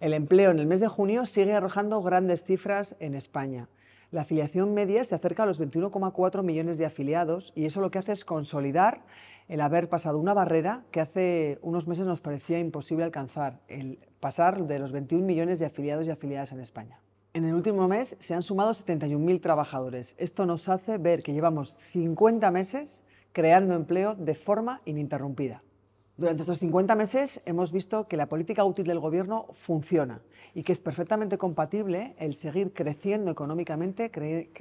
El empleo en el mes de junio sigue arrojando grandes cifras en España. La afiliación media se acerca a los 21,4 millones de afiliados y eso lo que hace es consolidar el haber pasado una barrera que hace unos meses nos parecía imposible alcanzar, el pasar de los 21 millones de afiliados y afiliadas en España. En el último mes se han sumado 71.000 trabajadores. Esto nos hace ver que llevamos 50 meses creando empleo de forma ininterrumpida. Durante estos 50 meses hemos visto que la política útil del Gobierno funciona y que es perfectamente compatible el seguir creciendo económicamente,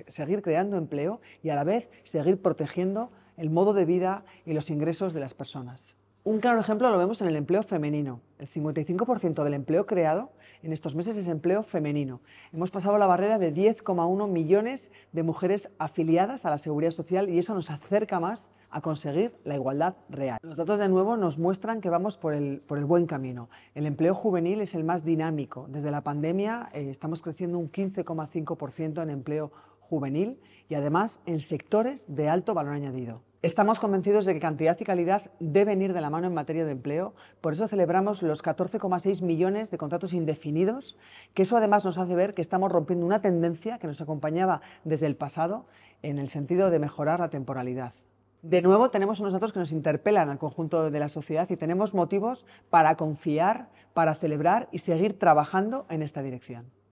seguir creando empleo y a la vez seguir protegiendo el modo de vida y los ingresos de las personas. Un claro ejemplo lo vemos en el empleo femenino. El 55% del empleo creado en estos meses es empleo femenino. Hemos pasado la barrera de 10,1 millones de mujeres afiliadas a la seguridad social y eso nos acerca más a conseguir la igualdad real. Los datos de nuevo nos muestran que vamos por el, buen camino. El empleo juvenil es el más dinámico. Desde la pandemia eh, estamos creciendo un 15,5% en empleo juvenil y además en sectores de alto valor añadido. Estamos convencidos de que cantidad y calidad deben ir de la mano en materia de empleo, por eso celebramos los 14,6 millones de contratos indefinidos, que eso además nos hace ver que estamos rompiendo una tendencia que nos acompañaba desde el pasado en el sentido de mejorar la temporalidad de nuevo tenemos unos datos que nos interpelan al conjunto de la sociedad y tenemos motivos para confiar, para celebrar y seguir trabajando en esta dirección.